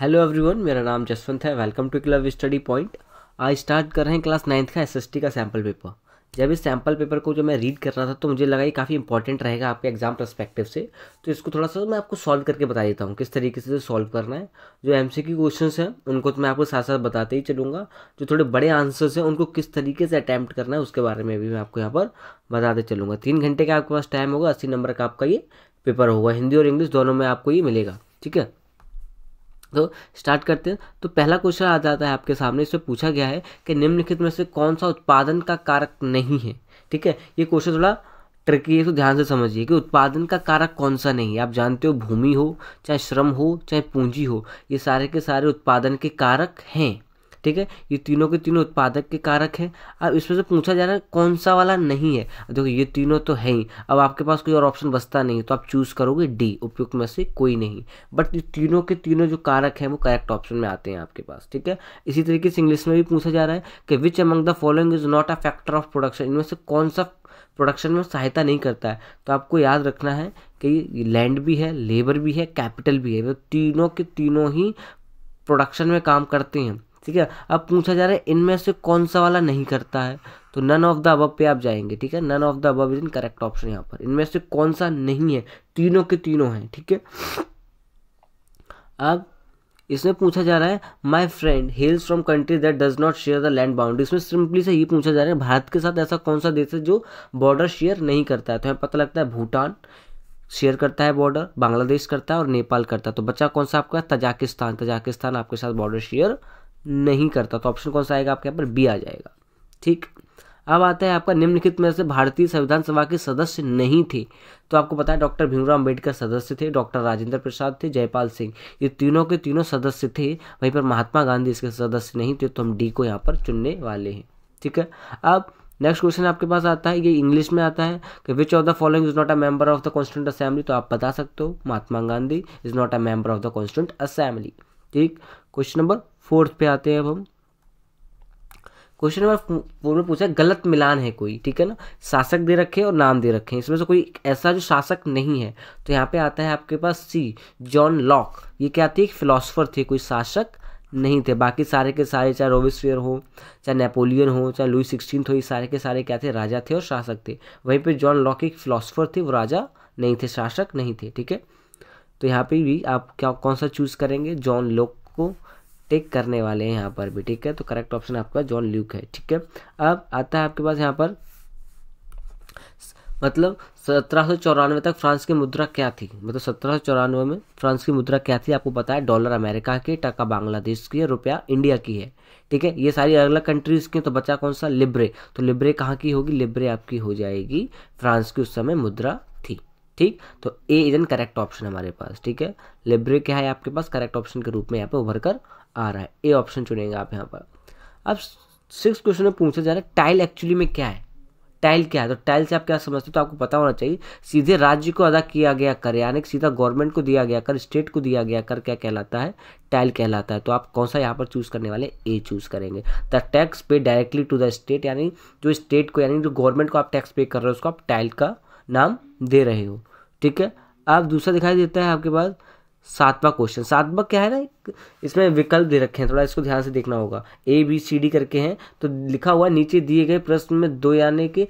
hello everyone मेरा नाम जसवंत है welcome to club study point आज स्टार्ट कर रहे हैं क्लास नाइन्थ का एसएसटी का सैम्पल पेपर जब इस सैम्पल पेपर को जो मैं रीड कर रहा था तो मुझे लगा ये काफ़ी इंपॉर्टेंट रहेगा आपके एग्जाम परस्पेक्टिव से तो इसको थोड़ा सा मैं आपको सॉल्व करके बता देता हूँ किस तरीके से सॉल्व करना है जो एम सी क्वेश्चन हैं उनको तो मैं आपको साथ साथ बताते ही चलूँगा जो थोड़े बड़े आंसर्स हैं उनको किस तरीके से अटैम्प्ट करना है उसके बारे में भी मैं आपको यहाँ पर बताते चलूँगा तीन घंटे का आपके पास टाइम होगा अस्सी नंबर का आपका ये पेपर होगा हिंदी और इंग्लिश दोनों में आपको ये मिलेगा ठीक है तो स्टार्ट करते हैं तो पहला क्वेश्चन आ जाता है आपके सामने इसमें पूछा गया है कि निम्नलिखित में से कौन सा उत्पादन का कारक नहीं है ठीक है ये क्वेश्चन थोड़ा ट्रिकी है तो ध्यान से समझिए कि उत्पादन का कारक कौन सा नहीं है आप जानते हो भूमि हो चाहे श्रम हो चाहे पूंजी हो ये सारे के सारे उत्पादन के कारक हैं ठीक है ये तीनों के तीनों उत्पादक के कारक हैं अब इसमें से पूछा जा रहा है कौन सा वाला नहीं है देखो ये तीनों तो है ही अब आपके पास कोई और ऑप्शन बचता नहीं तो आप चूज़ करोगे डी उपयुक्त में से कोई नहीं बट ये तीनों के तीनों जो कारक हैं वो करेक्ट ऑप्शन में आते हैं आपके पास ठीक है इसी तरीके से इंग्लिश में भी पूछा जा रहा है कि which among the following is not a factor of production इनमें से कौन सा प्रोडक्शन में सहायता नहीं करता है तो आपको याद रखना है कि लैंड भी है लेबर भी है कैपिटल भी है तो तीनों के तीनों ही प्रोडक्शन में काम करते हैं ठीक है अब पूछा जा रहा है इनमें से कौन सा वाला नहीं करता है तो नन ऑफ द अब पे आप जाएंगे ठीक है none of the above is incorrect option यहाँ पर इनमें से कौन सा नहीं है तीनों के तीनों हैं ठीक है अब इसमें पूछा जा रहा है my friend hails from country that does not share the land boundary इसमें सिंपली से ये पूछा जा रहा है भारत के साथ ऐसा कौन सा देश है जो बॉर्डर शेयर नहीं करता है तो हमें पता लगता है भूटान शेयर करता है बॉर्डर बांग्लादेश करता है और नेपाल करता है तो बच्चा कौन सा आपका तजाकिस्तान तजाकिस्तान आपके साथ बॉर्डर शेयर नहीं करता तो ऑप्शन कौन सा आएगा आपके यहाँ पर बी आ जाएगा ठीक अब आता है आपका निम्नलिखित में से भारतीय संविधान सभा के सदस्य नहीं थे तो आपको पता है डॉक्टर भीमराव अंबेडकर सदस्य थे डॉक्टर राजेंद्र प्रसाद थे जयपाल सिंह ये तीनों के तीनों सदस्य थे वहीं पर महात्मा गांधी इसके सदस्य नहीं थे तो हम डी को यहाँ पर चुनने वाले हैं ठीक है अब नेक्स्ट क्वेश्चन आपके पास आता है ये इंग्लिश में आता है कि which of the following is not a member of the constituent assembly तो आप बता सकते हो Mahatma Gandhi is not a member of the constituent assembly ठीक क्वेश्चन नंबर फोर्थ पे आते हैं अब हम क्वेश्चन नंबर फोर में पूछा है गलत मिलान है कोई ठीक है ना शासक दे रखे और नाम दे रखे इसमें से कोई ऐसा जो शासक नहीं है तो यहाँ पे आता है आपके पास सी जॉन लॉक ये क्या थी एक फिलोसफर थे कोई शासक नहीं थे बाकी सारे के सारे चाहे रोबिस्फियर हो चाहे नेपोलियन हो चाहे लुई सिक्सटीन हो ये सारे के सारे क्या थे राजा थे और शासक थे वहीं पर जॉन लॉक एक फिलोसफर थे वो राजा नहीं थे शासक नहीं थे ठीक है तो यहाँ पे भी आप क्या कौन सा चूज़ करेंगे जॉन लॉक को टेक करने वाले हैं यहाँ पर भी ठीक है तो करेक्ट ऑप्शन आपका जॉन ल्यूक है ठीक है अब आता है आपके पास यहाँ पर मतलब सत्रह तक फ्रांस की मुद्रा क्या थी मतलब सत्रह में फ्रांस की मुद्रा क्या थी आपको पता है डॉलर अमेरिका की टका बांग्लादेश की है रुपया इंडिया की है ठीक है ये सारी अलग अलग कंट्रीज़ की तो बचा कौन सा लिब्रे तो लिब्रे कहाँ की होगी लिब्रे आपकी हो जाएगी फ्रांस की उस समय मुद्रा थी ठीक तो A is N incorrect option हमारे पास ठीक है लिब्रे क्या है आपके पास करेक्ट ऑप्शन के रूप में यहाँ पे उभर कर आ रहा है ए ऑप्शन चुनेंगे आप यहाँ पर अब सिक्स क्वेश्चन में पूछा जा रहा है टाइल एक्चुअली में क्या है टाइल क्या है तो टाइल से आप क्या समझते हो तो आपको पता होना चाहिए सीधे राज्य को अदा किया गया कर यानी कि सीधा गवर्नमेंट को दिया गया कर स्टेट को दिया गया कर क्या कहलाता है टाइल कहलाता है तो आप कौन सा यहाँ पर चूज़ करने वाले ए चूज़ करेंगे the tax pay directly to the state यानी जो स्टेट को यानी जो गवर्नमेंट को आप टैक्स पे कर रहे हो उसको आप टाइल का नाम दे रहे हो ठीक है अब दूसरा दिखाई देता है आपके पास सातवां क्वेश्चन सातवा क्या है ना इसमें विकल्प दे रखे हैं थोड़ा इसको ध्यान से देखना होगा ए बी सी डी करके हैं तो लिखा हुआ नीचे दिए गए प्रश्न में दो यानी कि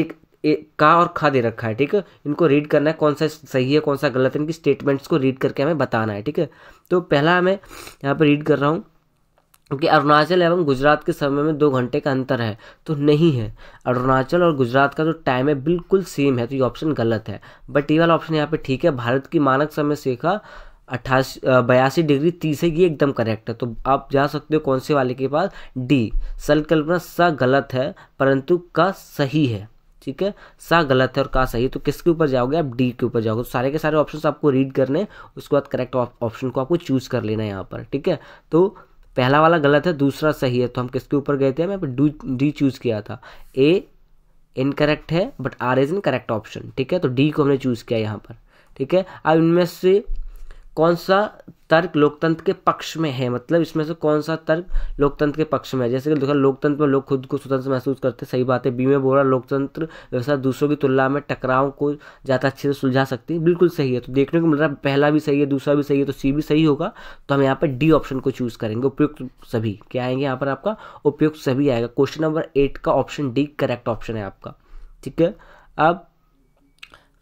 एक ए, का और खा दे रखा है ठीक है इनको रीड करना है कौन सा सही है कौन सा गलत है इनकी स्टेटमेंट्स को रीड करके हमें बताना है ठीक है तो पहला मैं यहाँ पर रीड कर रहा हूँ कि अरुणाचल एवं गुजरात के समय में दो घंटे का अंतर है तो नहीं है अरुणाचल और गुजरात का जो टाइम है बिल्कुल सेम है तो ये ऑप्शन गलत है बट ये वाला ऑप्शन यहाँ पे ठीक है भारत की मानक समय सेखा अट्ठासी बयासी डिग्री तीस है ये एकदम करेक्ट है तो आप जा सकते हो कौन से वाले के पास डी संकल्पना सा गलत है परंतु का सही है ठीक है सा गलत है और का सही है तो किसके ऊपर जाओगे आप डी के ऊपर जाओगे तो सारे के सारे ऑप्शंस आपको रीड करने उसके बाद करेक्ट ऑप्शन को आपको चूज़ कर लेना है यहाँ पर ठीक है तो पहला वाला गलत है दूसरा सही है तो हम किसके ऊपर गए थे मैं डू डी चूज़ किया था ए इनकरेक्ट है but R is incorrect option ठीक है तो डी को हमने चूज़ किया यहाँ पर ठीक है अब इनमें से कौन सा तर्क लोकतंत्र के पक्ष में है मतलब इसमें से कौन सा तर्क लोकतंत्र के पक्ष में है जैसे कि देखो लोकतंत्र में लोग खुद को स्वतंत्र महसूस करते सही बात है बी में बोला लोकतंत्र व्यवस्था दूसरों की तुलना में टकराव को ज़्यादा अच्छे से सुलझा सकती है बिल्कुल सही है तो देखने को मिल रहा है पहला भी सही है दूसरा भी सही है तो सी भी सही होगा तो हम यहाँ पर डी ऑप्शन को चूज़ करेंगे उपयुक्त सभी क्या आएंगे यहाँ पर आपका उपयुक्त सभी आएगा क्वेश्चन नंबर एट का ऑप्शन डी करेक्ट ऑप्शन है आपका ठीक है अब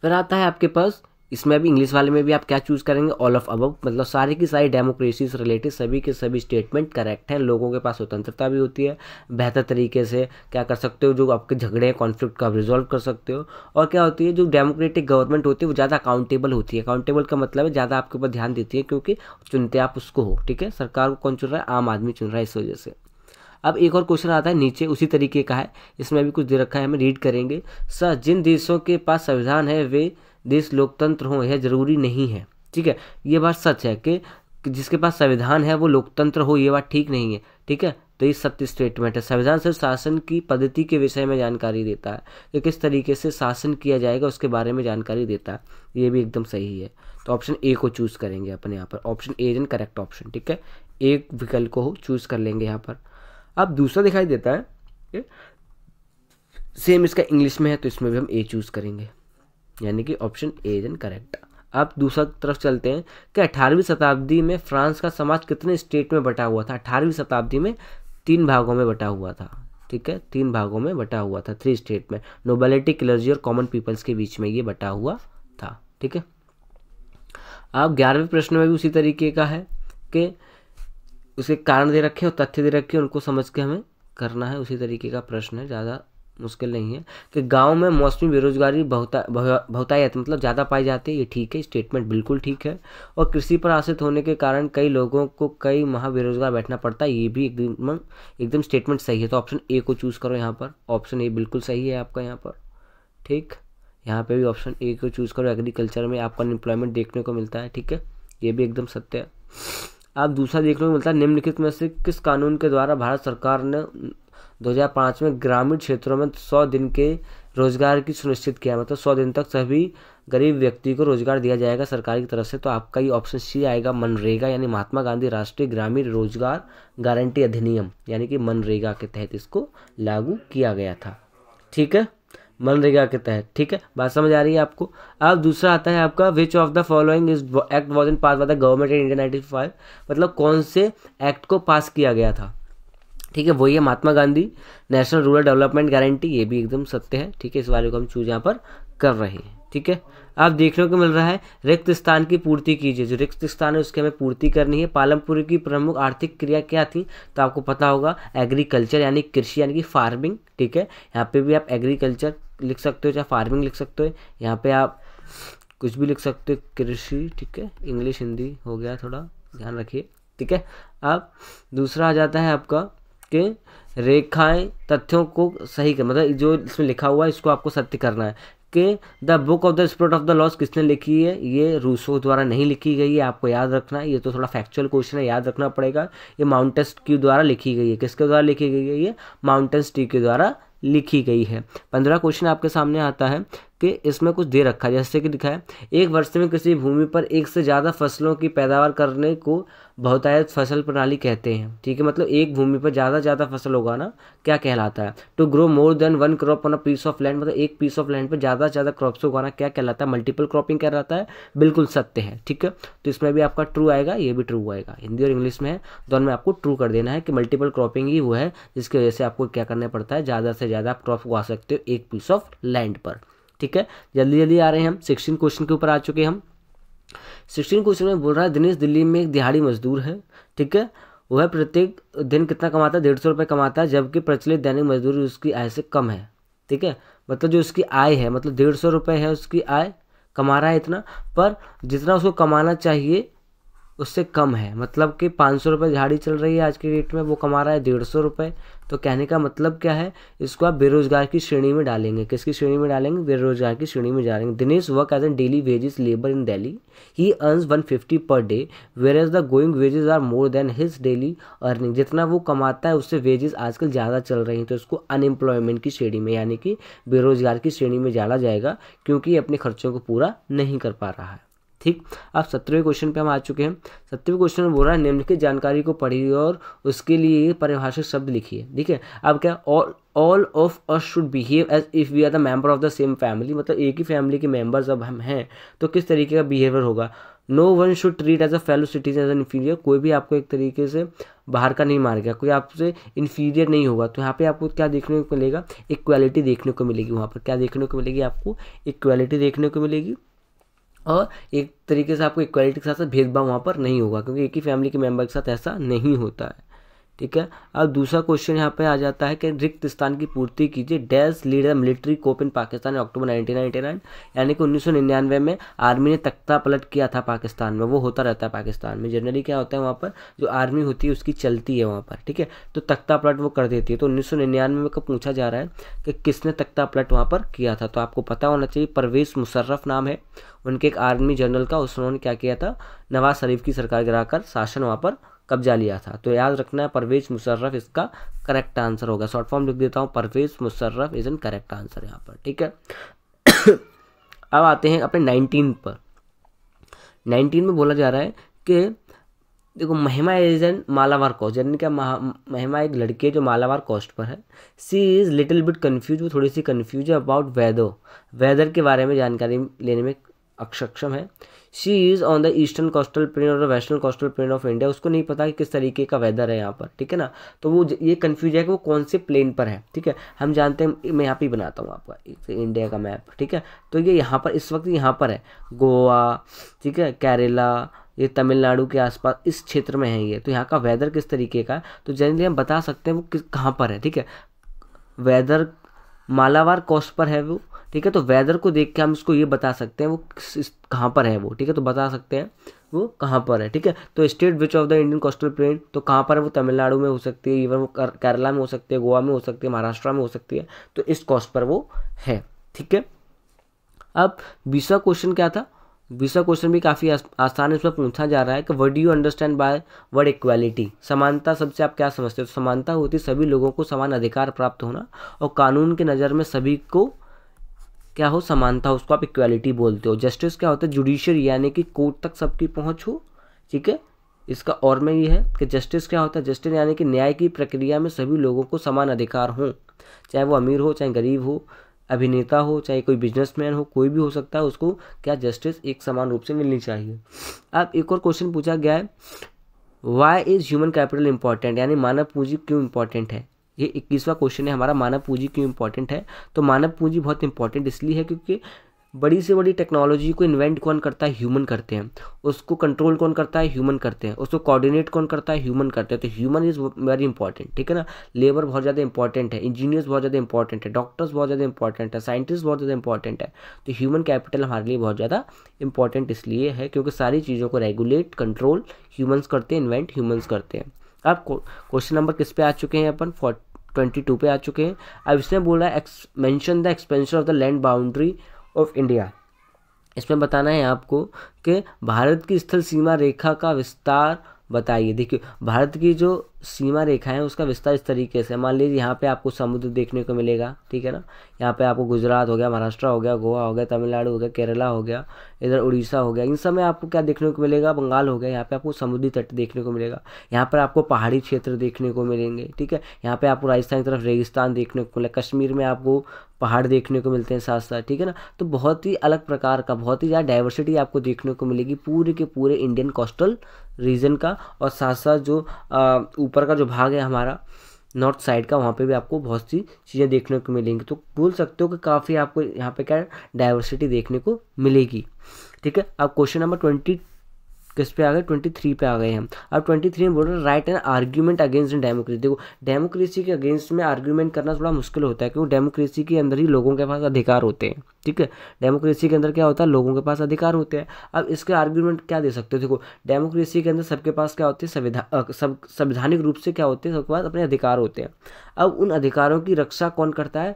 फिर आता है आपके पास इसमें भी इंग्लिश वाले में भी आप क्या चूज़ करेंगे ऑल ऑफ अबव मतलब सारी की सारी डेमोक्रेसी से रिलेटेड सभी के सभी स्टेटमेंट करेक्ट हैं लोगों के पास स्वतंत्रता भी होती है बेहतर तरीके से क्या कर सकते हो जो आपके झगड़े हैं कॉन्फ्लिक्ट का आप रिजॉल्व कर सकते हो और क्या होती है जो डेमोक्रेटिक गवर्नमेंट होती है वो ज़्यादा अकाउंटेबल होती है अकाउंटेबल का मतलब है ज़्यादा आपके ऊपर ध्यान देती है क्योंकि चुनते आप उसको हो ठीक है सरकार को कौन चुन रहा है आम आदमी चुन रहा है इस वजह से अब एक और क्वेश्चन आता है नीचे उसी तरीके का है इसमें भी कुछ दे रखा है हमें रीड करेंगे सर जिन देशों के पास संविधान है वे देश लोकतंत्र हो यह ज़रूरी नहीं है ठीक है ये बात सच है कि जिसके पास संविधान है वो लोकतंत्र हो ये बात ठीक नहीं है ठीक है तो ये सत्य स्टेटमेंट है संविधान सिर्फ शासन की पद्धति के विषय में जानकारी देता है कि किस तरीके से शासन किया जाएगा उसके बारे में जानकारी देता है ये भी एकदम सही है तो ऑप्शन ए को चूज़ करेंगे अपने यहाँ पर option A is correct option ठीक है एक विकल्प को चूज़ कर लेंगे यहाँ पर अब दूसरा दिखाई देता है सेम इसका इंग्लिश में है तो इसमें भी हम ए चूज़ करेंगे यानी कि ऑप्शन ए इज करेक्ट अब दूसरा तरफ चलते हैं कि अठारहवीं शताब्दी में फ्रांस का समाज कितने स्टेट में बटा हुआ था अठारहवीं शताब्दी में तीन भागों में बटा हुआ था ठीक है तीन भागों में बटा हुआ था थ्री स्टेट में नोबेलिटी क्लर्जी और कॉमन पीपल्स के बीच में ये बटा हुआ था ठीक है अब ग्यारहवें प्रश्न में भी उसी तरीके का है कि उसके कारण दे रखे और तथ्य दे रखे उनको समझ के हमें करना है उसी तरीके का प्रश्न है ज़्यादा मुश्किल नहीं है कि गांव में मौसमी बेरोजगारी बहुता बहुतायत मतलब ज़्यादा पाई जाती है ये ठीक है स्टेटमेंट बिल्कुल ठीक है और कृषि पर आश्रित होने के कारण कई लोगों को कई माह बेरोजगार बैठना पड़ता है ये भी एकदम एकदम स्टेटमेंट सही है तो ऑप्शन ए को चूज़ करो यहाँ पर ऑप्शन ए बिल्कुल सही है आपका यहाँ पर ठीक यहाँ पर भी ऑप्शन ए को चूज़ करो एग्रीकल्चर में आपको अनएम्प्लॉयमेंट देखने को मिलता है ठीक है ये भी एकदम सत्य है आप दूसरा देखने को मिलता है निम्नलिखित में से किस कानून के द्वारा भारत सरकार ने 2005 में ग्रामीण क्षेत्रों में 100 दिन के रोजगार की सुनिश्चित किया मतलब 100 दिन तक सभी गरीब व्यक्ति को रोजगार दिया जाएगा सरकार की तरफ से तो आपका ये ऑप्शन सी आएगा मनरेगा यानी महात्मा गांधी राष्ट्रीय ग्रामीण रोजगार गारंटी अधिनियम यानी कि मनरेगा के तहत इसको लागू किया गया था ठीक है मनरेगा के तहत ठीक है बात समझ आ रही है आपको अब दूसरा आता है आपका which of the following is act was in pass by the government in India ninety five मतलब कौन से एक्ट को पास किया गया था ठीक है वही है Mahatma Gandhi national rural development guarantee ये भी एकदम सत्य है ठीक है इस वाले को हम चूज यहाँ पर कर रहे हैं ठीक है अब देखने को मिल रहा है रिक्त स्थान की पूर्ति कीजिए जो रिक्त स्थान है उसकी हमें पूर्ति करनी है पालमपुर की प्रमुख आर्थिक क्रिया क्या थी तो आपको पता होगा एग्रीकल्चर यानी कृषि यानी कि फार्मिंग ठीक है यहाँ पे भी आप एग्रीकल्चर लिख सकते हो चाहे फार्मिंग लिख सकते हो यहाँ पे आप कुछ भी लिख सकते हो कृषि ठीक है इंग्लिश हिंदी हो गया थोड़ा ध्यान रखिए ठीक है अब दूसरा आ जाता है आपका के रेखाएं तथ्यों को सही कर मतलब जो इसमें लिखा हुआ है इसको आपको सत्य करना है कि the book of the spirit of the laws किसने लिखी है ये रूसो द्वारा नहीं लिखी गई है आपको याद रखना है ये तो थोड़ा फैक्चुअल क्वेश्चन है याद रखना पड़ेगा ये माउंटेस्ट की द्वारा लिखी गई है किसके द्वारा लिखी गई है ये माउंटेन टी के द्वारा लिखी गई है पंद्रह क्वेश्चन आपके सामने आता है के इसमें कुछ दे रखा है जैसे कि दिखा है एक वर्ष में किसी भूमि पर एक से ज़्यादा फसलों की पैदावार करने को बहुतायत फसल प्रणाली कहते हैं ठीक है मतलब एक भूमि पर ज़्यादा से ज़्यादा फसल उगाना क्या कहलाता है to grow more than one crop on a piece of land मतलब एक पीस ऑफ लैंड पर ज़्यादा से ज़्यादा क्रॉप्स उगाना क्या कहलाता है मल्टीपल क्रॉपिंग कहलाता है बिल्कुल सत्य है ठीक है तो इसमें भी आपका ट्रू आएगा ये भी ट्रू आएगा हिंदी और इंग्लिश में है दोनों तो में आपको ट्रू कर देना है कि मल्टीपल क्रॉपिंग ही वो है जिसकी वजह से आपको क्या करना पड़ता है ज़्यादा से ज़्यादा आप क्रॉप उगा सकते हो एक पीस ऑफ लैंड पर ठीक है जल्दी जल्दी आ रहे हैं हम सिक्सटीन क्वेश्चन के ऊपर आ चुके हम सिक्सटीन क्वेश्चन में बोल रहा है दिनेश दिल्ली में एक दिहाड़ी मजदूर है ठीक है वह प्रत्येक दिन कितना कमाता है डेढ़ सौ रुपये कमाता है जबकि प्रचलित दैनिक मजदूरी उसकी आय से कम है ठीक है मतलब जो उसकी आय है मतलब डेढ़ सौ रुपये है उसकी आय कमा रहा है इतना पर जितना उसको कमाना चाहिए उससे कम है मतलब कि पाँच सौ रुपये झाड़ी चल रही है आज की डेट में वो कमा रहा है डेढ़ सौ रुपये तो कहने का मतलब क्या है इसको आप बेरोजगार की श्रेणी में डालेंगे किसकी श्रेणी में डालेंगे बेरोजगार की श्रेणी में डालेंगे Dinesh work as an daily wages labour in Delhi ही earns one fifty per day whereas the going wages are more than his daily earning जितना वो कमाता है उससे वेजेस आजकल ज़्यादा चल रही हैं तो इसको अनएम्प्लॉयमेंट की श्रेणी में यानी कि बेरोजगार की श्रेणी में जाना जाएगा क्योंकि अपने खर्चों को पूरा नहीं कर पा रहा है ठीक अब सत्रहवें क्वेश्चन पे हम आ चुके हैं सत्रहवें क्वेश्चन में बोल रहा है निम्नलिखित जानकारी को पढ़िए और उसके लिए परिभाषित शब्द लिखिए ठीक है अब क्या all all of us should behave as if we are the member of the same family मतलब एक ही फैमिली के मेंबर जब हम हैं तो किस तरीके का बिहेवियर होगा no one should treat as a fellow citizen as an inferior कोई भी आपको एक तरीके से बाहर का नहीं मारेगा कोई आपसे इन्फीरियर नहीं होगा तो यहाँ पे आपको क्या देखने को मिलेगा इक्वालिटी देखने को मिलेगी वहाँ पर क्या देखने को मिलेगी आपको इक्वालिटी देखने को मिलेगी और एक तरीके से आपको इक्वालिटी के साथ साथ भेदभाव वहाँ पर नहीं होगा क्योंकि एक ही फैमिली के मेम्बर के साथ ऐसा नहीं होता है ठीक है अब दूसरा क्वेश्चन यहाँ पे आ जाता है कि रिक्त स्थान की पूर्ति कीजिए dash leader military coup in Pakistan October 1999 यानी कि उन्नीस में आर्मी ने तख्ता पलट किया था पाकिस्तान में वो होता रहता है पाकिस्तान में जनरली क्या होता है वहाँ पर जो आर्मी होती है उसकी चलती है वहाँ पर ठीक है तो तख्ता पलट वो कर देती है तो उन्नीस में का पूछा जा रहा है कि किसने तख्ता पलट वहाँ पर किया था तो आपको पता होना चाहिए परवेज मुशर्रफ नाम है उनके एक आर्मी जनरल का उन्होंने क्या किया था नवाज शरीफ की सरकार गिराकर शासन वहाँ पर कब्जा लिया था तो याद रखना है परवेज मुशर्रफ इसका करेक्ट आंसर होगा शॉर्ट फॉर्म लिख देता हूँ Parvez Musharraf is N correct answer यहाँ पर ठीक है अब आते हैं अपने नाइनटीन पर नाइनटीन में बोला जा रहा है कि देखो महिमा इज एन मालावार कोस्ट यानी क्या महिमा एक लड़की है जो मालावार कोस्ट पर है she is little bit confuse वो थोड़ी सी कन्फ्यूज है अबाउट वेदर वेदर के बारे में जानकारी लेने में अक्षक्षम है she is on the eastern coastal plain और western coastal plain of India उसको नहीं पता कि किस तरीके का वेदर है यहाँ पर ठीक है ना तो वो ये कन्फ्यूज है कि वो कौन से प्लेन पर है ठीक है हम जानते हैं मैं यहाँ पे बनाता हूँ आपका इंडिया का मैप ठीक है तो ये यहाँ पर इस वक्त यहाँ पर है गोवा ठीक है केरला ये तमिलनाडु के आसपास इस क्षेत्र में है ये तो यहाँ का वेदर किस तरीके का है तो जनरली हम बता सकते हैं वो किस कहाँ पर है ठीक है वेदर मालावार कोस्ट पर है वो ठीक है तो वेदर को देख के हम इसको ये बता सकते हैं वो कहाँ पर है वो ठीक है तो बता सकते हैं वो कहाँ पर है ठीक है तो state which of the Indian coastal plain तो कहाँ पर है वो तमिलनाडु में हो सकती है इवन वो केरला में हो सकती है गोवा में हो सकती है महाराष्ट्र में हो सकती है तो इस कॉस्ट पर वो है ठीक है अब बीसवा क्वेश्चन क्या था बीसवा क्वेश्चन भी काफ़ी आसान इसमें पूछा जा रहा है कि what you understand by word equality समानता सबसे आप क्या समझते हो तो समानता होती सभी लोगों को समान अधिकार प्राप्त होना और कानून के नज़र में सभी को क्या हो समानता उसको आप इक्वालिटी बोलते हो जस्टिस क्या होता है जुडिशरी यानी कि कोर्ट तक सबकी पहुँच हो ठीक है इसका और में ये है कि जस्टिस क्या होता है जस्टिस यानी कि न्याय की प्रक्रिया में सभी लोगों को समान अधिकार हों चाहे वो अमीर हो चाहे गरीब हो अभिनेता हो चाहे कोई बिजनेसमैन हो कोई भी हो सकता है उसको क्या जस्टिस एक समान रूप से मिलनी चाहिए अब एक और क्वेश्चन पूछा गया है why is human capital important यानी मानव पूंजी क्यों इंपॉर्टेंट है ये इक्कीसवा क्वेश्चन है हमारा मानव पूंजी क्यों इंपॉर्टेंट है तो मानव पूंजी बहुत इंपॉर्टेंट इसलिए है क्योंकि बड़ी से बड़ी टेक्नोलॉजी को इन्वेंट कौन करता है ह्यूमन करते हैं उसको कंट्रोल कौन करता है ह्यूमन करते हैं उसको कोऑर्डिनेट कौन करता है ह्यूमन करते हैं तो ह्यूमन इज़ वेरी इंपॉर्टेंट ठीक है ना लेबर बहुत ज़्यादा इंपॉर्टेंट है इंजीनियर्स बहुत ज़्यादा इंपॉर्टेंट है डॉक्टर्स बहुत ज़्यादा इंपॉर्टेंट है साइंटिस्ट बहुत ज़्यादा इंपॉर्टेंट है तो ह्यूमन कैपिटल हमारे लिए बहुत ज़्यादा इंपॉर्टेंट इसलिए है क्योंकि सारी चीज़ों को रेगुलेट कंट्रोल ह्यूमन्स करते हैं इन्वेंट ह्यूमन्स करते हैं अब क्वेश्चन नंबर किस पे आ चुके हैं अपन फोर्ट ट्वेंटी टू पे आ चुके हैं अब इसमें बोला है mention the expansion of the land boundary of India इसमें बताना है आपको कि भारत की स्थल सीमा रेखा का विस्तार बताइए देखिए भारत की जो सीमा रेखा है उसका विस्तार इस तरीके से मान लीजिए यहाँ पे आपको समुद्र देखने को मिलेगा ठीक है ना यहाँ पे आपको गुजरात हो गया महाराष्ट्र हो गया गोवा हो गया तमिलनाडु हो गया केरला हो गया इधर उड़ीसा हो गया इन सब में आपको क्या देखने को मिलेगा बंगाल हो गया यहाँ पे आपको समुद्री तट देखने को मिलेगा यहाँ पर आपको पहाड़ी क्षेत्र देखने को मिलेंगे ठीक है यहाँ पर आपको राजस्थान की तरफ रेगिस्तान देखने को मिलेगा कश्मीर में आपको पहाड़ देखने को मिलते हैं साथ साथ ठीक है ना तो बहुत ही अलग प्रकार का बहुत ही ज़्यादा डाइवर्सिटी आपको देखने को मिलेगी पूरे के पूरे इंडियन कोस्टल रीजन का और साथ साथ जो ऊपर का जो भाग है हमारा नॉर्थ साइड का वहाँ पे भी आपको बहुत सी चीज़ें देखने को मिलेंगी तो बोल सकते हो कि काफ़ी आपको यहाँ पे क्या डाइवर्सिटी देखने को मिलेगी ठीक है अब क्वेश्चन नंबर ट्वेंटी किस पे आ गए ट्वेंटी थ्री पे आ गए हम अब ट्वेंटी थ्री में बोल रहे हैं write an argument against democracy देखो डेमोक्रेसी के अगेंस्ट में आर्ग्यूमेंट करना थोड़ा मुश्किल होता है क्योंकि डेमोक्रेसी के अंदर ही लोगों के पास अधिकार होते हैं ठीक है डेमोक्रेसी के अंदर क्या होता है लोगों के पास अधिकार होते हैं अब इसके आर्ग्यूमेंट क्या दे सकते हो देखो डेमोक्रेसी के अंदर सबके पास क्या होते हैं संविधान संवैधानिक रूप से क्या होते हैं सबके पास अपने अधिकार होते हैं अब उन अधिकारों की रक्षा कौन करता है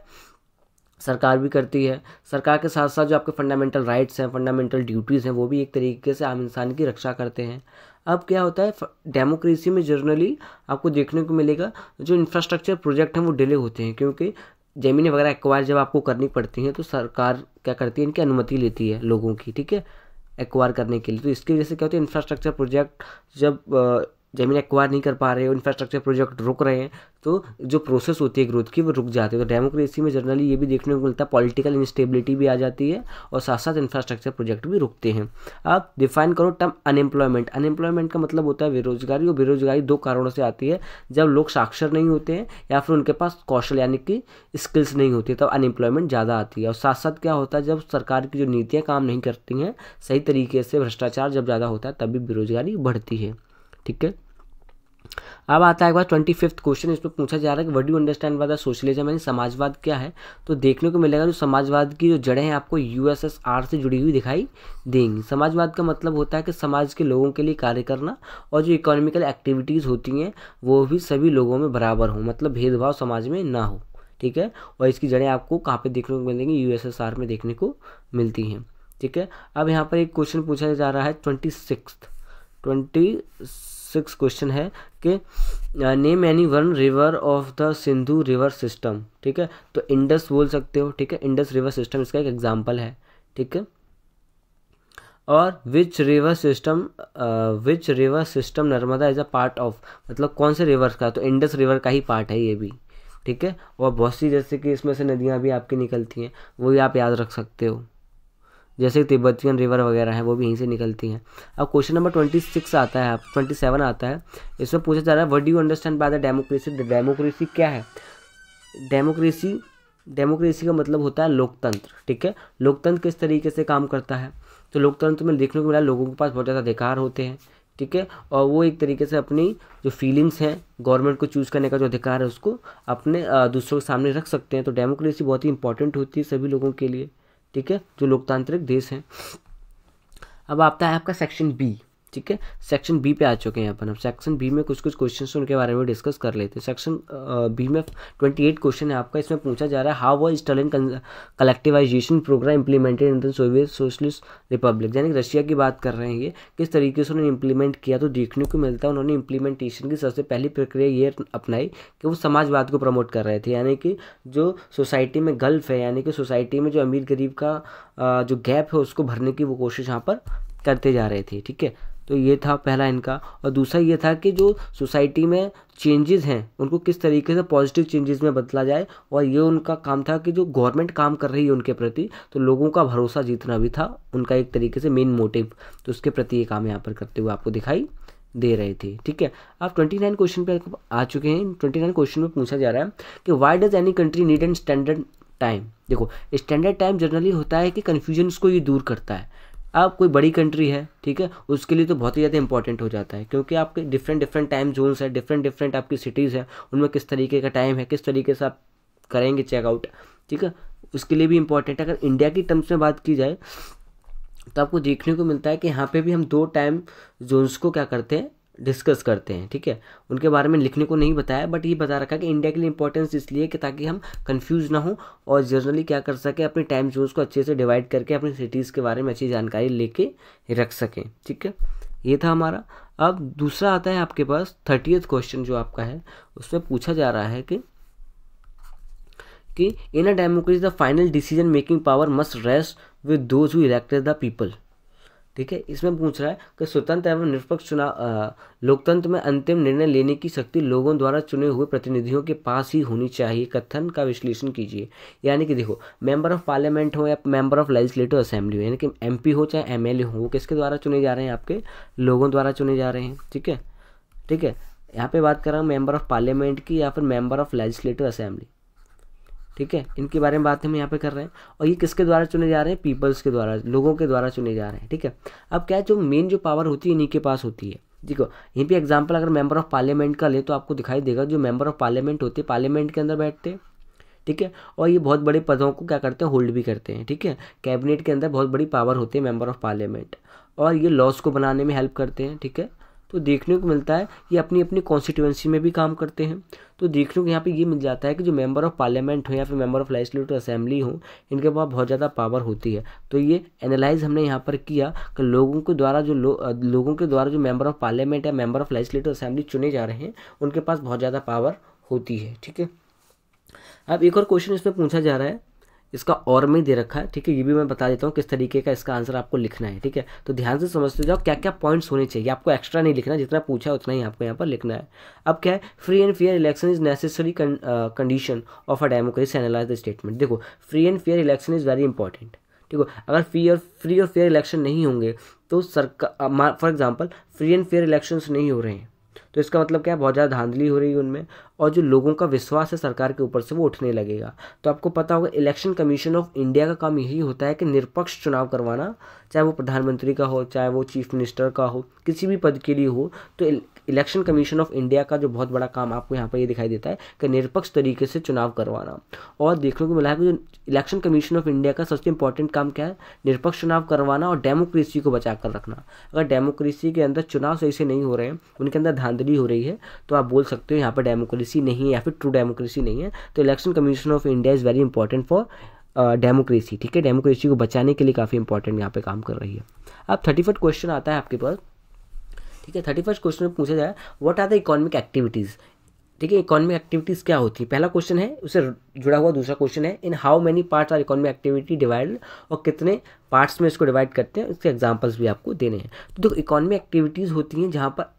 सरकार भी करती है सरकार के साथ साथ जो आपके फंडामेंटल राइट्स हैं फंडामेंटल ड्यूटीज़ हैं वो भी एक तरीके से आम इंसान की रक्षा करते हैं अब क्या होता है डेमोक्रेसी में जर्नली आपको देखने को मिलेगा जो इंफ्रास्ट्रक्चर प्रोजेक्ट हैं वो डिले होते हैं क्योंकि ज़मीनें वगैरह एक्वायर जब आपको करनी पड़ती हैं तो सरकार क्या करती है इनकी अनुमति लेती है लोगों की ठीक है एक्वायर करने के लिए तो इसकी वजह से क्या होता है इंफ्रास्ट्रक्चर प्रोजेक्ट जब ज़मीन एक्वायर नहीं कर पा रहे इंफ्रास्ट्रक्चर प्रोजेक्ट रुक रहे हैं तो जो प्रोसेस होती है ग्रोथ की वो रुक जाती है तो डेमोक्रेसी में जनरली ये भी देखने को मिलता है पॉलिटिकल इंस्टेबिलिटी भी आ जाती है और साथ साथ इंफ्रास्ट्रक्चर प्रोजेक्ट भी रुकते हैं अब डिफाइन करो टर्म अनएम्प्लॉयमेंट अनएम्प्लॉयमेंट का मतलब होता है बेरोजगारी और बेरोजगारी दो कारणों से आती है जब लोग साक्षर नहीं होते हैं या फिर उनके पास कौशल यानी कि स्किल्स नहीं होती तब अनएम्प्लॉयमेंट ज़्यादा आती है और साथ साथ क्या होता है जब सरकार की जो नीतियाँ काम नहीं करती हैं सही तरीके से भ्रष्टाचार जब ज़्यादा होता है तब भी बेरोजगारी बढ़ती है ठीक है अब आता है एक बार ट्वेंटी फिफ्थ क्वेश्चन इसमें पूछा जा रहा है कि what you understand by the socialism यानी समाजवाद क्या है तो देखने को मिलेगा जो समाजवाद की जो जड़ें हैं आपको यूएसएसआर से जुड़ी हुई दिखाई देंगी समाजवाद का मतलब होता है कि समाज के लोगों के लिए कार्य करना और जो इकोनॉमिकल एक्टिविटीज़ होती हैं वो भी सभी लोगों में बराबर हों मतलब भेदभाव समाज में ना हो ठीक है और इसकी जड़ें आपको कहाँ पर देखने को मिलेंगी यू में देखने को मिलती हैं ठीक है अब यहाँ पर एक क्वेश्चन पूछा जा रहा है twenty six twenty six question है कि name any one river of the Sindhu river system ठीक है तो इंडस बोल सकते हो ठीक है इंडस रिवर सिस्टम इसका एक एग्जाम्पल है ठीक है और which river system which river system Narmada is a part of मतलब कौन से रिवर का तो इंडस रिवर का ही पार्ट है ये भी ठीक है और बहुत सी जैसे कि इसमें से नदियाँ भी आपकी निकलती हैं वो भी आप याद रख सकते हो जैसे तिब्बतियन रिवर वगैरह हैं वो भी यहीं से निकलती हैं अब क्वेश्चन नंबर ट्वेंटी सिक्स आता है ट्वेंटी सेवन आता है इसमें पूछा जा रहा है what you understand by the democracy democracy क्या है डेमोक्रेसी डेमोक्रेसी का मतलब होता है लोकतंत्र ठीक है लोकतंत्र किस तरीके से काम करता है तो लोकतंत्र में देखने को मिला लोगों के पास बहुत ज़्यादा अधिकार होते हैं ठीक है और वो एक तरीके से अपनी जो फीलिंग्स हैं गवर्नमेंट को चूज़ करने का जो अधिकार है उसको अपने दूसरों के सामने रख सकते हैं तो डेमोक्रेसी बहुत ही इंपॉर्टेंट होती है सभी लोगों के लिए ठीक है जो लोकतांत्रिक देश हैं अब आता है आपका सेक्शन बी ठीक है सेक्शन बी पे आ चुके हैं अपन अब सेक्शन बी में कुछ कुछ क्वेश्चन उनके बारे में डिस्कस कर लेते हैं सेक्शन बी में ट्वेंटी एट क्वेश्चन है आपका इसमें पूछा जा रहा है how was Stalin collectivization programme implemented in the Soviet Socialist Republic यानी रशिया की बात कर रहे हैं ये किस तरीके से उन्होंने इंप्लीमेंट किया तो देखने को मिलता है उन्होंने इंप्लीमेंटेशन की सबसे पहली प्रक्रिया ये अपनाई कि वो समाजवाद को प्रमोट कर रहे थे यानी कि जो सोसाइटी में गल्फ है यानी कि सोसाइटी में जो अमीर गरीब का जो गैप है उसको भरने की वो कोशिश यहाँ पर करते जा रहे थे ठीक है तो ये था पहला इनका और दूसरा ये था कि जो सोसाइटी में चेंजेस हैं उनको किस तरीके से पॉजिटिव चेंजेस में बदला जाए और ये उनका काम था कि जो गवर्नमेंट काम कर रही है उनके प्रति तो लोगों का भरोसा जीतना भी था उनका एक तरीके से मेन मोटिव तो उसके प्रति ये काम यहाँ पर करते हुए आपको दिखाई दे रहे थे ठीक है आप ट्वेंटी नाइन क्वेश्चन पे आ चुके हैं ट्वेंटी नाइन क्वेश्चन में पूछा जा रहा है कि why does any country need and standard time देखो स्टैंडर्ड टाइम जनरली होता है कि कन्फ्यूजन्स को ये दूर करता है आप कोई बड़ी कंट्री है ठीक है उसके लिए तो बहुत ही ज़्यादा इंपॉर्टेंट हो जाता है क्योंकि आपके डिफरेंट डिफरेंट टाइम जोन्स है डिफरेंट डिफरेंट आपकी सिटीज़ है उनमें किस तरीके का टाइम है किस तरीके से आप करेंगे चेकआउट ठीक है उसके लिए भी इंपॉर्टेंट है अगर इंडिया की टर्म्स में बात की जाए तो आपको देखने को मिलता है कि यहाँ पे भी हम दो टाइम जोन्स को क्या करते हैं डिस्कस करते हैं ठीक है उनके बारे में लिखने को नहीं बताया बट ये बता रखा है कि इंडिया के लिए इंपॉर्टेंस इसलिए कि ताकि हम कंफ्यूज ना हो और जनरली क्या कर सके अपने टाइम जोन्स को अच्छे से डिवाइड करके अपनी सिटीज़ के बारे में अच्छी जानकारी लेके रख सकें ठीक है ये था हमारा अब दूसरा आता है आपके पास थर्टीथ क्वेश्चन जो आपका है उसमें पूछा जा रहा है कि कि in a democracy the final decision making power must rest with those who elected the people ठीक है इसमें पूछ रहा है कि स्वतंत्र एवं निष्पक्ष चुनाव लोकतंत्र में अंतिम निर्णय लेने की शक्ति लोगों द्वारा चुने हुए प्रतिनिधियों के पास ही होनी चाहिए कथन का विश्लेषण कीजिए यानी कि देखो मेंबर ऑफ पार्लियामेंट हो या मेंबर ऑफ लेजिस्लेटिव असेंबली हो यानी कि एम हो चाहे एम हो वो किसके द्वारा चुने जा रहे हैं आपके लोगों द्वारा चुने जा रहे हैं ठीक है ठीक है यहाँ पे बात कर रहा हूँ मेंबर ऑफ पार्लियामेंट की या फिर मेंबर ऑफ लेजिस्लेटिव असेंबली ठीक है इनके बारे में बात हम यहाँ पे कर रहे हैं और ये किसके द्वारा चुने जा रहे हैं पीपल्स के द्वारा लोगों के द्वारा चुने जा रहे हैं ठीक है अब क्या है जो मेन जो पावर होती है इन्हीं के पास होती है देखो यहीं पे एग्जांपल अगर मेंबर ऑफ पार्लियामेंट का ले तो आपको दिखाई देगा जो मेंबर ऑफ पार्लियामेंट होते हैं पार्लियामेंट के अंदर बैठते हैं ठीक है और ये बहुत बड़े पदों को क्या करते हैं होल्ड भी करते हैं ठीक है कैबिनेट के अंदर बहुत बड़ी पावर होती है मेंबर ऑफ पार्लियामेंट और ये लॉज को बनाने में हेल्प करते हैं ठीक है तो देखने को मिलता है ये अपनी अपनी कॉन्स्टिट्यूंसी में भी काम करते हैं तो देखने को यहाँ पे ये मिल जाता है कि जो मेंबर ऑफ पार्लियामेंट हो या फिर मेंबर ऑफ लेजिस्लेटिव असेंबली हो इनके पास बहुत ज़्यादा पावर होती है तो ये एनालाइज हमने यहाँ पर किया कि लोगों के द्वारा जो लो, लोगों के द्वारा जो मेंबर ऑफ पार्लियामेंट या मेंबर ऑफ लेजिस्लेटिव असेंबली चुने जा रहे हैं उनके पास बहुत ज़्यादा पावर होती है ठीक है अब एक और क्वेश्चन इसमें पूछा जा रहा है इसका और में दे रखा है ठीक है ये भी मैं बता देता हूँ किस तरीके का इसका आंसर आपको लिखना है ठीक है तो ध्यान से समझते जाओ क्या क्या पॉइंट्स होने चाहिए आपको एक्स्ट्रा नहीं लिखना जितना पूछा है उतना ही आपको यहाँ पर लिखना है अब क्या है free and fair election is necessary condition of a democracy analyse the statement देखो free and fair election is very important ठीक हो अगर फ्री और फ्री और फेयर इलेक्शन नहीं होंगे तो सरकार for example free and fair election नहीं हो रहे हैं तो इसका मतलब क्या है बहुत ज़्यादा धांधली हो रही है उनमें और जो लोगों का विश्वास है सरकार के ऊपर से वो उठने लगेगा तो आपको पता होगा इलेक्शन कमीशन ऑफ इंडिया का काम यही होता है कि निरपक्ष चुनाव करवाना चाहे वो प्रधानमंत्री का हो चाहे वो चीफ मिनिस्टर का हो किसी भी पद के लिए हो तो इलेक्शन कमीशन ऑफ इंडिया का जो बहुत बड़ा काम आपको यहाँ पर ये दिखाई देता है कि निरपक्ष तरीके से चुनाव करवाना और देखने को मिला है कि जो इलेक्शन कमीशन ऑफ इंडिया का सबसे इंपॉर्टेंट काम क्या है निरपक्ष चुनाव करवाना और डेमोक्रेसी को बचा कर रखना अगर डेमोक्रेसी के अंदर चुनाव सही से नहीं हो रहे हैं उनके अंदर धांधली हो रही है तो आप बोल सकते हो यहाँ पर डेमोक्रेसी नहीं है या फिर ट्रू डेमोक्रेसी नहीं है तो election commission of India is very important for democracy ठीक है डेमोक्रेसी को बचाने के लिए काफ़ी इंपॉर्टेंट यहाँ पे काम कर रही है अब थर्टी क्वेश्चन आता है आपके पास ठीक है थर्टी फर्स्ट क्वेश्चन में पूछा जाए what are the economic activities ठीक है इकोनॉमिक एक्टिविटीज़ क्या होती है पहला क्वेश्चन है उससे जुड़ा हुआ दूसरा क्वेश्चन है in how many parts are economic activity divide और कितने पार्ट्स में इसको डिवाइड करते हैं उसके एग्जाम्पल्स भी आपको देने हैं तो देखो इकोनॉमिक एक्टिविटीज़ होती हैं जहाँ पर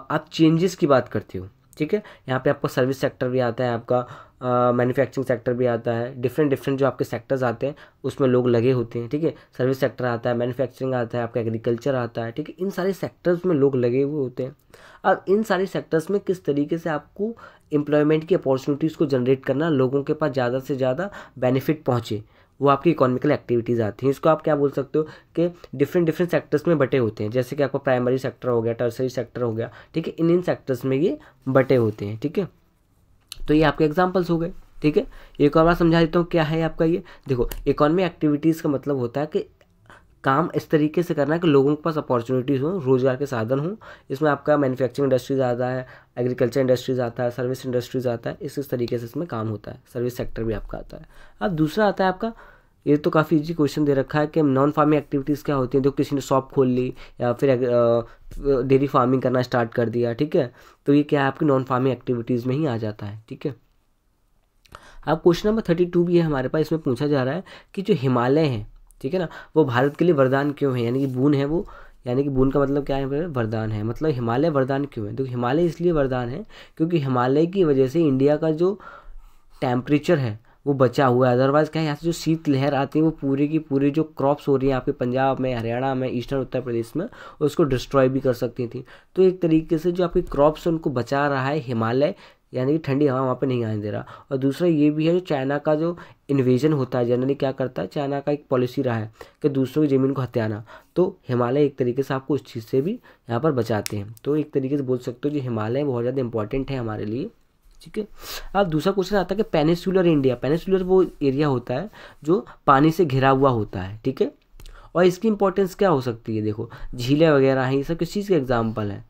आप चेंजेस की बात करते हो ठीक है यहाँ पे आपका सर्विस सेक्टर भी आता है आपका मैन्युफैक्चरिंग सेक्टर भी आता है डिफरेंट डिफरेंट जो आपके सेक्टर्स आते हैं उसमें लोग लगे होते हैं ठीक है सर्विस सेक्टर आता है मैन्युफैक्चरिंग आता है आपका एग्रीकल्चर आता है ठीक है इन सारे सेक्टर्स में लोग लगे हुए होते हैं अब इन सारे सेक्टर्स में किस तरीके से आपको एम्प्लॉयमेंट की अपॉर्चुनिटीज़ को जनरेट करना लोगों के पास ज़्यादा से ज़्यादा बेनिफिट पहुँचे वो आपकी इकोनॉमिकल एक्टिविटीज़ आती हैं इसको आप क्या बोल सकते हो कि डिफरेंट डिफरेंट सेक्टर्स में बटे होते हैं जैसे कि आपका प्राइमरी सेक्टर हो गया टर्सरी सेक्टर हो गया ठीक है इन इन सेक्टर्स में ये बटे होते हैं ठीक है तो ये आपके एग्जाम्पल्स हो गए ठीक है एक और बार समझा देता हूँ क्या है आपका ये देखो इकोनॉमी एक्टिविटीज़ का मतलब होता है कि काम इस तरीके से करना है कि लोगों के पास अपॉर्चुनिटीज़ हों रोज़गार के साधन हों इसमें आपका मैन्युफैक्चरिंग इंडस्ट्रीज आता है एग्रीकल्चर इंडस्ट्रीज आता है सर्विस इंडस्ट्रीज आता है इस इस तरीके से इसमें काम होता है सर्विस सेक्टर भी आपका आता है अब दूसरा आता है आपका ये तो काफ़ी इजी क्वेश्चन दे रखा है कि नॉन फार्मिंग एक्टिविटीज़ क्या होती हैं जो किसी ने शॉप खोल ली या फिर डेयरी फार्मिंग करना स्टार्ट कर दिया ठीक है तो ये क्या है आपकी नॉन फार्मिंग एक्टिविटीज़ में ही आ जाता है ठीक है अब क्वेश्चन नंबर थर्टी टू भी है हमारे पास इसमें पूछा जा रहा है कि जो हिमालय हैं ठीक है ना वो भारत के लिए वरदान क्यों है यानी कि बून है वो यानी कि बून का मतलब क्या है वरदान है मतलब हिमालय वरदान क्यों है तो हिमालय इसलिए वरदान है क्योंकि हिमालय की वजह से इंडिया का जो टेम्परेचर है वो बचा हुआ है अदरवाइज़ क्या है यहाँ से जो शीत लहर आती है वो पूरी की पूरी जो क्रॉप्स हो रही है आपके पंजाब में हरियाणा में ईस्टर्न उत्तर प्रदेश में उसको डिस्ट्रॉय भी कर सकती थी तो एक तरीके से जो आपकी क्रॉप्स उनको बचा रहा है हिमालय यानी कि ठंडी हवा वहाँ पे नहीं आने दे रहा और दूसरा ये भी है जो चाइना का जो इन्वेजन होता है जनरली क्या करता है चाइना का एक पॉलिसी रहा है कि दूसरों की ज़मीन को हत्याना तो हिमालय एक तरीके से आपको उस चीज़ से भी यहाँ पर बचाते हैं तो एक तरीके से बोल सकते हो जो हिमालय बहुत ज़्यादा इंपॉर्टेंट है हमारे लिए ठीक है अब दूसरा क्वेश्चन आता है कि पेनेसुलर इंडिया पेनेसुलर वो एरिया होता है जो पानी से घिरा हुआ होता है ठीक है और इसकी इंपॉर्टेंस क्या हो सकती है देखो झीलें वगैरह हैं ये सब किस चीज़ के एग्जाम्पल हैं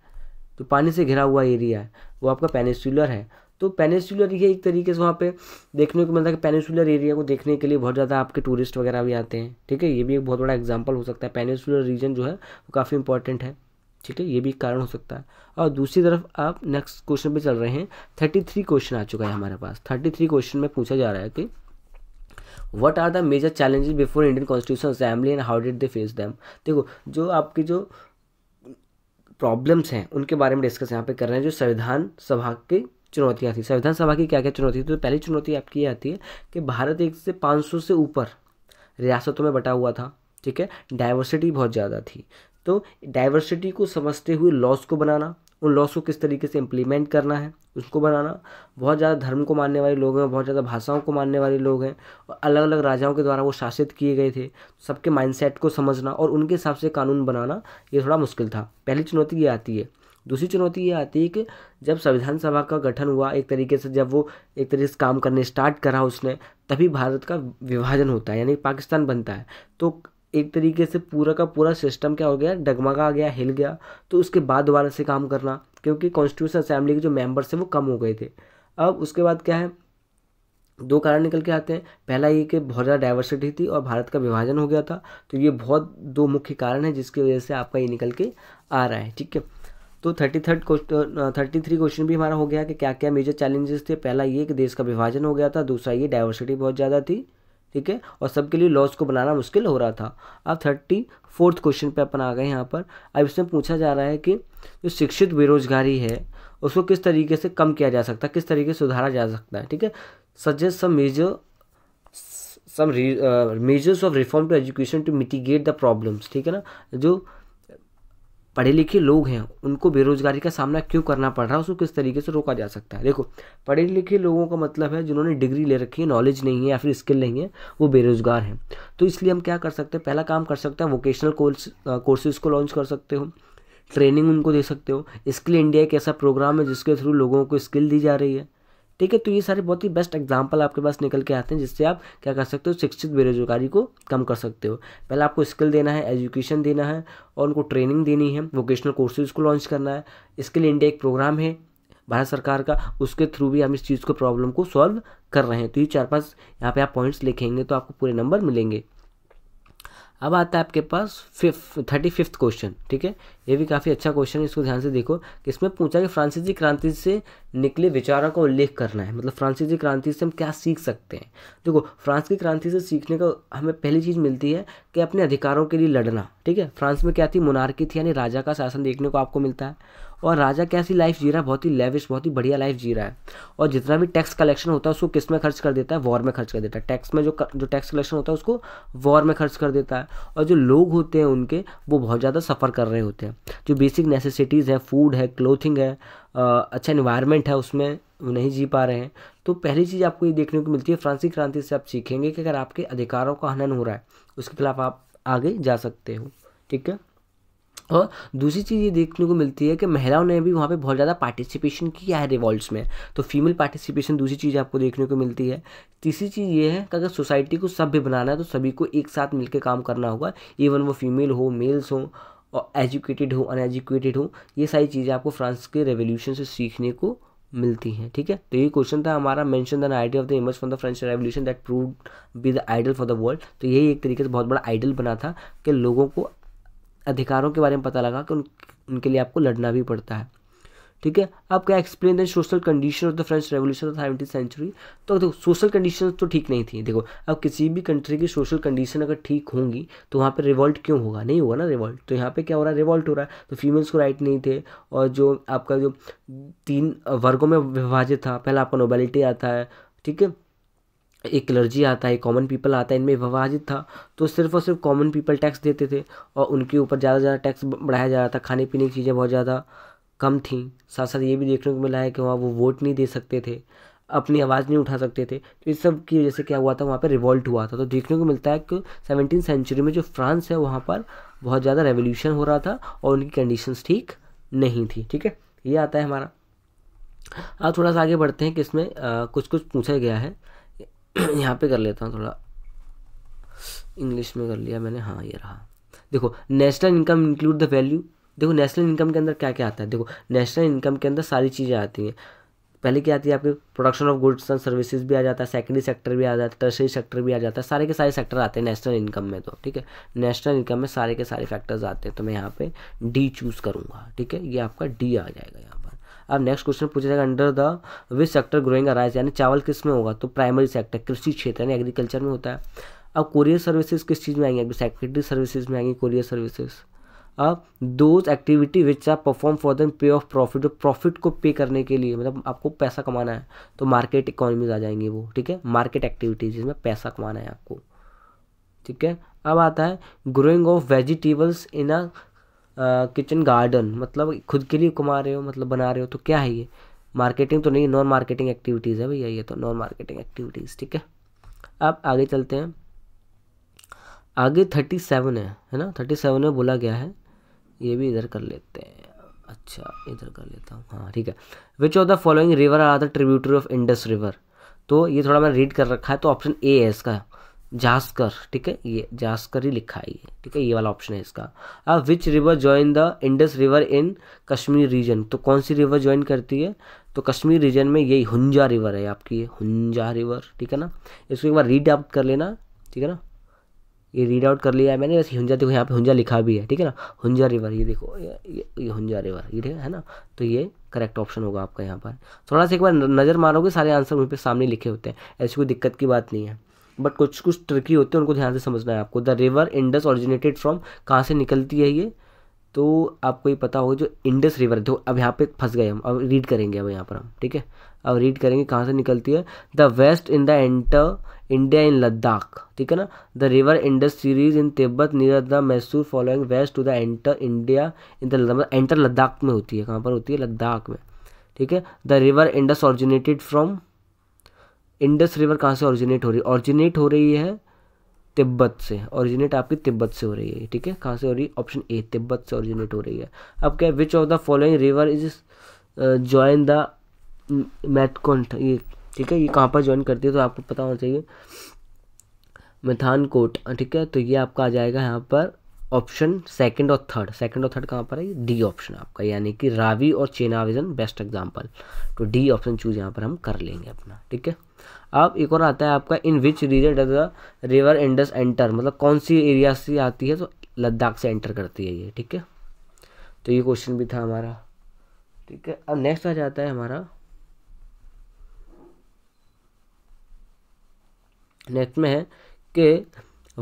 तो पानी से घिरा हुआ एरिया है वो आपका पेनेसुलर है तो पेनेसुलर ये एक तरीके से वहाँ पे देखने को मिलता है कि पेनेसुलर एरिया को देखने के लिए बहुत ज़्यादा आपके टूरिस्ट वगैरह भी आते हैं ठीक है ये भी एक बहुत बड़ा एग्जाम्पल हो सकता है पेनेसुलर रीजन जो है वो काफ़ी इंपॉर्टेंट है ठीक है ये भी कारण हो सकता है और दूसरी तरफ आप नेक्स्ट क्वेश्चन पे चल रहे हैं थर्टी थ्री क्वेश्चन आ चुका है हमारे पास थर्टी थ्री क्वेश्चन में पूछा जा रहा है कि what are the major challenges before Indian constitution assembly and how did they face them देखो जो आपके जो प्रॉब्लम्स हैं उनके बारे में डिस्कस यहाँ पे कर रहे हैं जो संविधान सभा के चुनौतियाँ थी संविधान सभा की क्या क्या चुनौती थी तो पहली चुनौती आपकी ये आती है कि भारत एक से पाँच सौ से ऊपर रियासतों में बटा हुआ था ठीक है डाइवर्सिटी बहुत ज़्यादा थी तो डाइवर्सिटी को समझते हुए लॉस को बनाना उन लॉस को किस तरीके से इम्प्लीमेंट करना है उसको बनाना बहुत ज़्यादा धर्म को मानने वाले लोग हैं बहुत ज़्यादा भाषाओं को मानने वाले लोग हैं और अलग अलग राजाओं के द्वारा वो शासित किए गए थे सबके माइंडसेट को समझना और उनके हिसाब से कानून बनाना ये थोड़ा मुश्किल था पहली चुनौती ये आती है दूसरी चुनौती ये आती है कि जब संविधान सभा का गठन हुआ एक तरीके से जब वो एक तरीके से काम करने स्टार्ट करा उसने तभी भारत का विभाजन होता है यानी पाकिस्तान बनता है तो एक तरीके से पूरा का पूरा सिस्टम क्या हो गया डगमगा गया हिल गया तो उसके बाद दोबारा से काम करना क्योंकि कॉन्स्टिट्यूशन असेंबली के जो मेंबर्स हैं वो कम हो गए थे अब उसके बाद क्या है दो कारण निकल के आते हैं पहला ये कि बहुत ज़्यादा डाइवर्सिटी थी और भारत का विभाजन हो गया था तो ये बहुत दो मुख्य कारण है जिसकी वजह से आपका ये निकल के आ रहा है ठीक है तो thirty third question thirty three question भी हमारा हो गया कि क्या क्या मेजर चैलेंजेस थे पहला ये कि देश का विभाजन हो गया था दूसरा ये डाइवर्सिटी बहुत ज़्यादा थी ठीक है और सबके लिए लॉज को बनाना मुश्किल हो रहा था अब थर्टी फोर्थ क्वेश्चन पे अपन आ गए यहाँ पर अब इसमें पूछा जा रहा है कि जो शिक्षित बेरोजगारी है उसको किस तरीके से कम किया जा सकता है किस तरीके से सुधारा जा सकता है ठीक है suggest some major some measures of reform to education to mitigate the problems ठीक है ना जो पढ़े लिखे लोग हैं उनको बेरोजगारी का सामना क्यों करना पड़ रहा है उसको किस तरीके से रोका जा सकता है देखो पढ़े लिखे लोगों का मतलब है जिन्होंने डिग्री ले रखी है नॉलेज नहीं है या फिर स्किल नहीं है वो बेरोजगार हैं तो इसलिए हम क्या कर सकते हैं पहला काम कर सकते हैं वोकेशनल कोर्स कोर्सेज को लॉन्च कर सकते हो ट्रेनिंग उनको दे सकते हो स्किल इंडिया एक ऐसा प्रोग्राम है जिसके थ्रू लोगों को स्किल दी जा रही है ठीक है तो ये सारे बहुत ही बेस्ट एग्जाम्पल आपके पास निकल के आते हैं जिससे आप क्या कर सकते हो शिक्षित बेरोजगारी को कम कर सकते हो पहले आपको स्किल देना है एजुकेशन देना है और उनको ट्रेनिंग देनी है वोकेशनल कोर्सेज को लॉन्च करना है स्किल इंडिया एक प्रोग्राम है भारत सरकार का उसके थ्रू भी हम इस चीज़ को प्रॉब्लम को सॉल्व कर रहे हैं तो ये चार पाँच यहाँ पे आप पॉइंट्स लिखेंगे तो आपको पूरे नंबर मिलेंगे अब आता है आपके पास फिफ्थ थर्टी फिफ्थ क्वेश्चन ठीक है ये भी काफ़ी अच्छा क्वेश्चन है इसको ध्यान से देखो कि इसमें पूछा कि फ्रांसीसी क्रांति से निकले विचारों का उल्लेख करना है मतलब फ्रांसीसी क्रांति से हम क्या सीख सकते हैं देखो फ्रांस की क्रांति से सीखने का हमें पहली चीज़ मिलती है कि अपने अधिकारों के लिए लड़ना ठीक है फ्रांस में क्या थी मुनारकी थी यानी राजा का शासन देखने को आपको मिलता है और राजा कैसी लाइफ जी रहा है बहुत ही लेविश बहुत ही बढ़िया लाइफ जी रहा है और जितना भी टैक्स कलेक्शन होता है उसको किस में खर्च कर देता है वॉर में खर्च कर देता है टैक्स में जो जो टैक्स कलेक्शन होता है उसको वॉर में खर्च कर देता है और जो लोग होते हैं उनके वो बहुत ज़्यादा सफ़र कर रहे होते हैं जो बेसिक नेसेसिटीज़ हैं फूड है क्लोथिंग है अच्छा इन्वायरमेंट है उसमें नहीं जी पा रहे हैं तो पहली चीज़ आपको ये देखने को मिलती है फ्रांसी क्रांति से आप सीखेंगे कि अगर आपके अधिकारों का हनन हो रहा है उसके खिलाफ आप आगे जा सकते हो ठीक है और दूसरी चीज़ ये देखने को मिलती है कि महिलाओं ने भी वहाँ पे बहुत ज़्यादा पार्टिसिपेशन किया है रिवॉल्ट्स में तो फीमेल पार्टिसिपेशन दूसरी चीज़ आपको देखने को मिलती है तीसरी चीज़ ये है कि अगर सोसाइटी को सभ्य बनाना है तो सभी को एक साथ मिलकर काम करना होगा इवन वो फीमेल हो मेल्स हो और एजुकेटेड हो अनएजुकेटेड हो ये सारी चीज़ें आपको फ्रांस के रेवोल्यूशन से सीखने को मिलती हैं ठीक है तो ये क्वेश्चन था हमारा mention the idea of the emerge from the French revolution that prove be the ideal for the world तो यही एक तरीके से बहुत बड़ा आइडल बना था कि लोगों को अधिकारों के बारे में पता लगा कि उन, उनके लिए आपको लड़ना भी पड़ता है ठीक है अब क्या explain the social condition of the French revolution of seventeen century तो देखो सोशल कंडीशन तो ठीक नहीं थी देखो अब किसी भी कंट्री की सोशल कंडीशन अगर ठीक होंगी तो वहाँ पर रिवॉल्ट क्यों होगा नहीं होगा ना रिवॉल्ट तो यहाँ पे क्या हो रहा है रिवॉल्ट हो रहा है तो फीमेल्स को राइट नहीं थे और जो आपका जो तीन वर्गों में विभाजित था पहला आपका नोबेलिटी आता है ठीक है एक क्लर्जी आता है कॉमन पीपल आता है इनमें विभाजित था तो सिर्फ और सिर्फ कॉमन पीपल टैक्स देते थे और उनके ऊपर ज़्यादा से ज़्यादा टैक्स बढ़ाया जा रहा था खाने पीने की चीज़ें बहुत ज़्यादा कम थी साथ साथ ये भी देखने को मिला है कि वहाँ वो वोट नहीं दे सकते थे अपनी आवाज़ नहीं उठा सकते थे तो इस सब की वजह से क्या हुआ था वहाँ पर रिवॉल्ट हुआ था तो देखने को मिलता है कि सेवनटीन सेंचुरी में जो फ्रांस है वहाँ पर बहुत ज़्यादा रेवोल्यूशन हो रहा था और उनकी कंडीशंस ठीक नहीं थी ठीक है ये आता है हमारा अब थोड़ा सा आगे बढ़ते हैं कि इसमें कुछ कुछ पूछा गया है यहाँ पे कर लेता हूँ थोड़ा इंग्लिश में कर लिया मैंने हाँ ये रहा देखो national income include the value देखो नेशनल इनकम के अंदर क्या क्या आता है देखो नेशनल इनकम के अंदर सारी चीज़ें आती हैं पहले क्या आती है आपके production of goods and services भी आ जाता है सेकेंडरी सेक्टर भी आ जाता है टर्सरी सेक्टर भी आ जाता है सारे के सारे सेक्टर आते हैं नेशनल इनकम में तो ठीक है नेशनल इनकम में सारे के सारे फैक्टर्स आते हैं तो मैं यहाँ पे डी चूज़ करूँगा ठीक है ये आपका डी आ जाएगा यहाँ अब नेक्स्ट क्वेश्चन पूछा जाएगा under the which sector growing arise यानी चावल किस में होगा तो प्राइमरी सेक्टर कृषि क्षेत्र यानी एग्रीकल्चर में होता है अब कोरियर सर्विसेज किस चीज़ में आएंगे अभी सेक्रेटरी सर्विसेज में आएंगी कोरियर सर्विसेज अब those activity which are perform for the pay of profit profit को पे करने के लिए मतलब आपको पैसा कमाना है तो मार्केट इकोनॉमीज आ जाएंगी वो ठीक है मार्केट एक्टिविटीज जिसमें पैसा कमाना है आपको ठीक है अब आता है growing of vegetables in a kitchen garden मतलब खुद के लिए कमा रहे हो मतलब बना रहे हो तो क्या है ये मार्केटिंग तो नहीं नॉन मार्केटिंग एक्टिविटीज़ है भैया ये तो नॉन मार्केटिंग एक्टिविटीज़ ठीक है अब आगे चलते हैं आगे थर्टी सेवन है है ना थर्टी सेवन में बोला गया है ये भी इधर कर लेते हैं अच्छा इधर कर लेता हूँ हाँ ठीक है which of the following river are the tributary of Indus river तो ये थोड़ा मैंने रीड कर रखा है तो ऑप्शन ए है इसका जास्कर ठीक है ये जास्कर ही लिखा है ये ठीक है ये वाला ऑप्शन है इसका अब which river join the Indus river in Kashmir region तो कौन सी रिवर ज्वाइन करती है तो कश्मीर रीजन में यही हुंजा रिवर है आपकी हुंजा रिवर ठीक है ना इसको एक बार रीड आउट कर लेना ठीक है ना ये रीड आउट कर लिया है मैंने वैसे हुंजा देखो यहाँ पे हुंजा लिखा भी है ठीक है ना हुंजा रिवर ये देखो ये, ये, ये हुंजा रिवर ये ठीक है ना तो ये करेक्ट ऑप्शन होगा आपका यहाँ पर थोड़ा सा एक बार नज़र मारोगे सारे आंसर वहीं पे सामने लिखे होते हैं ऐसी कोई दिक्कत की बात नहीं है बट कुछ कुछ ट्रिकी होते हैं उनको ध्यान से समझना है आपको the river Indus originated from कहाँ से निकलती है ये तो आपको ये पता होगा जो इंडस रिवर तो अब यहाँ पे फंस गए हम अब रीड करेंगे अब यहाँ पर हम ठीक है अब रीड करेंगे कहाँ से निकलती है the west in the enter India in Ladakh ठीक है ना the river Indus series in Tibet near the Mysore following west to the enter India in the enter Ladakh में होती है कहाँ पर होती है लद्दाख में ठीक है the river Indus originated from Indus river कहाँ से ऑरिजिनेट हो रही है ऑरिजिनेट हो रही है तिब्बत से ऑरिजिनेट आपकी तिब्बत से हो रही है ठीक है कहाँ से हो रही है ऑप्शन ए तिब्बत से ऑरिजिनेट हो रही है अब क्या which of the following river is join the मैथकॉन्ट ये ठीक है ये कहाँ पर ज्वाइन करती है तो आपको पता होना चाहिए मिथान कोट ठीक है तो ये आपका आ जाएगा यहाँ पर ऑप्शन सेकंड और थर्ड सेकंड और थर्ड कहाँ पर है डी ऑप्शन आपका यानी कि रावी और चेनाविजन बेस्ट एग्जांपल तो डी ऑप्शन चूज यहाँ पर हम कर लेंगे अपना ठीक है अब एक और आता है आपका in which region does the river Indus enter मतलब कौन सी एरिया से आती है तो लद्दाख से एंटर करती है ये ठीक है तो ये क्वेश्चन भी था हमारा ठीक है अब नेक्स्ट आ जाता है हमारा नेक्स्ट में है कि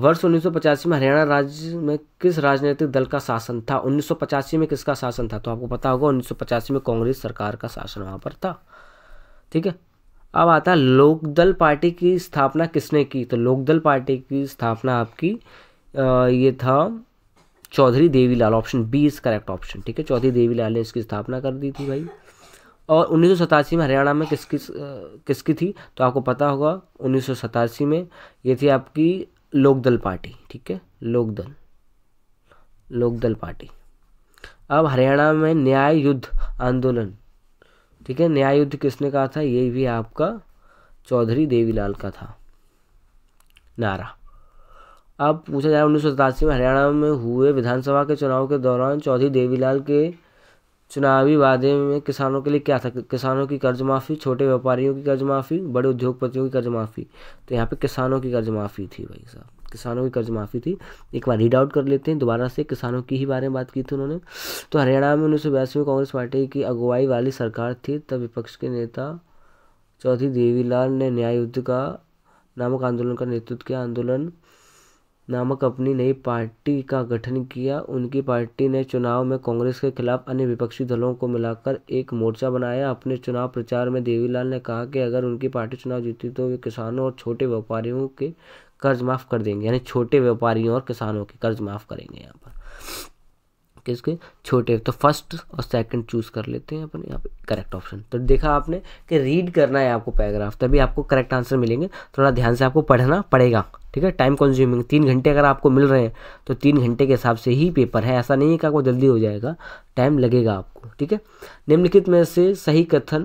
वर्ष उन्नीस में हरियाणा राज्य में किस राजनीतिक दल का शासन था उन्नीस में किसका शासन था तो आपको पता होगा उन्नीस में कांग्रेस सरकार का शासन वहाँ पर था ठीक है अब आता है लोकदल पार्टी की स्थापना किसने की तो लोकदल पार्टी की स्थापना आपकी आ, ये था Chaudhary Devilal option B is correct option ठीक है चौधरी देवीलाल ने इसकी स्थापना कर दी थी भाई और उन्नीस में हरियाणा में किसकी किसकी थी तो आपको पता होगा उन्नीस में ये थी आपकी लोकदल पार्टी ठीक है लोकदल लोकदल पार्टी अब हरियाणा में न्याय युद्ध आंदोलन ठीक है न्याय युद्ध किसने कहा था ये भी आपका चौधरी देवीलाल का था नारा अब पूछा जाए उन्नीस में हरियाणा में हुए विधानसभा के चुनाव के दौरान चौधरी देवीलाल के चुनावी वादे में किसानों के लिए क्या था किसानों की कर्ज माफ़ी छोटे व्यापारियों की कर्ज माफ़ी बड़े उद्योगपतियों की कर्ज माफ़ी तो यहाँ पे किसानों की कर्ज माफ़ी थी भाई साहब किसानों की कर्ज माफ़ी थी एक बार रीड आउट कर लेते हैं दोबारा से किसानों की ही बारे में बात की थी उन्होंने तो हरियाणा में उन्नीस सौ बयासी में कांग्रेस पार्टी की अगुवाई वाली सरकार थी तब विपक्ष के नेता चौधरी देवीलाल ने न्याय युद्ध का नामक आंदोलन का नेतृत्व किया आंदोलन नामक अपनी नई पार्टी का गठन किया उनकी पार्टी ने चुनाव में कांग्रेस के खिलाफ अन्य विपक्षी दलों को मिलाकर एक मोर्चा बनाया अपने चुनाव प्रचार में देवीलाल ने कहा कि अगर उनकी पार्टी चुनाव जीती तो वे किसानों और छोटे व्यापारियों के कर्ज माफ़ कर देंगे यानी छोटे व्यापारियों और किसानों के कर्ज माफ़ करेंगे यहाँ पर किसके छोटे तो फर्स्ट और सेकंड चूज़ कर लेते हैं अपन यहाँ पे करेक्ट ऑप्शन तो देखा आपने कि रीड करना है आपको पैराग्राफ तभी आपको करेक्ट आंसर मिलेंगे थोड़ा ध्यान से आपको पढ़ना पड़ेगा ठीक है टाइम कंज्यूमिंग तीन घंटे अगर आपको मिल रहे हैं तो तीन घंटे के हिसाब से ही पेपर है ऐसा नहीं है कि आपको जल्दी हो जाएगा टाइम लगेगा आपको ठीक है निम्नलिखित में से सही कथन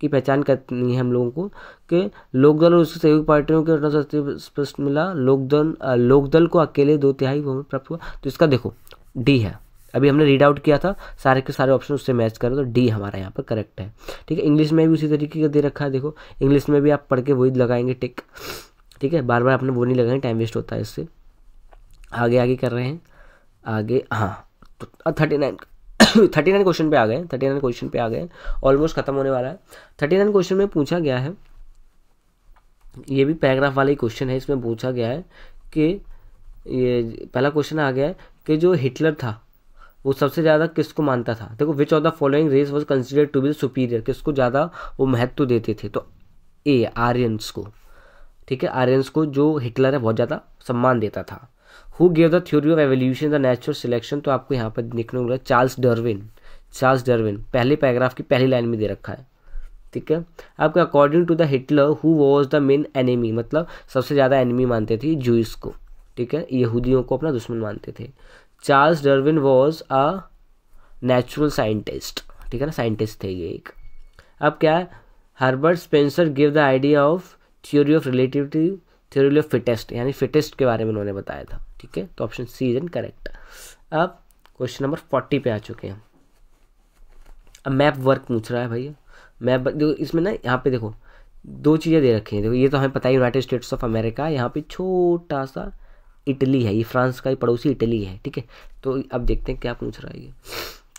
की पहचान करनी है हम लोगों को कि लोकदल और उसके सहयोग पार्टियों के स्पष्ट मिला लोकदल लोकदल को अकेले दो तिहाई प्राप्त हुआ तो इसका देखो डी है अभी हमने रीड आउट किया था सारे के सारे ऑप्शन उससे मैच करें तो डी हमारा यहाँ पर करेक्ट है ठीक है इंग्लिश में भी उसी तरीके का दे रखा है देखो इंग्लिश में भी आप पढ़ के वही लगाएंगे टिक ठीक है बार बार आपने वो नहीं लगाएंगे टाइम वेस्ट होता है इससे आगे आगे कर रहे हैं आगे हाँ तो thirty nine thirty nine question पे आ गए थर्टी नाइन क्वेश्चन पे आ गए ऑलमोस्ट खत्म होने वाला है थर्टी नाइन क्वेश्चन में पूछा गया है ये भी पैराग्राफ वाला ही क्वेश्चन है इसमें पूछा गया है कि ये पहला क्वेश्चन आ गया है कि जो हिटलर था वो सबसे ज़्यादा किसको मानता था देखो which of the following race was considered to be superior किसको ज़्यादा वो महत्व देते थे तो ए आर्यंस को ठीक है आर्यंस को जो हिटलर है बहुत ज़्यादा सम्मान देता था who gave the theory of evolution the natural selection तो आपको यहाँ पर देखने को मिला चार्ल्स डरविन चार्ल्स डरविन पहले पैराग्राफ की पहली लाइन में दे रखा है ठीक है आपके according to the Hitler who was the main enemy मतलब सबसे ज़्यादा एनिमी मानते थे जूस को ठीक है यहूदियों को अपना दुश्मन मानते थे Charles Darwin was a natural scientist ठीक है ना साइंटिस्ट थे ये एक अब क्या है Herbert Spencer give the idea of theory of relativity theory of fittest यानी फिटेस्ट के बारे में उन्होंने बताया था ठीक है तो option C is incorrect अब क्वेश्चन नंबर फोर्टी पे आ चुके हैं अब मैप वर्क पूछ रहा है भैया मैप देखो इसमें ना यहाँ पे देखो दो चीज़ें दे रखी हैं देखो ये तो हमें पता है यूनाइटेड स्टेट्स ऑफ अमेरिका यहाँ पे छोटा सा इटली है ये फ्रांस का ही पड़ोसी इटली है ठीक है तो अब देखते हैं क्या पूछ रहा है ये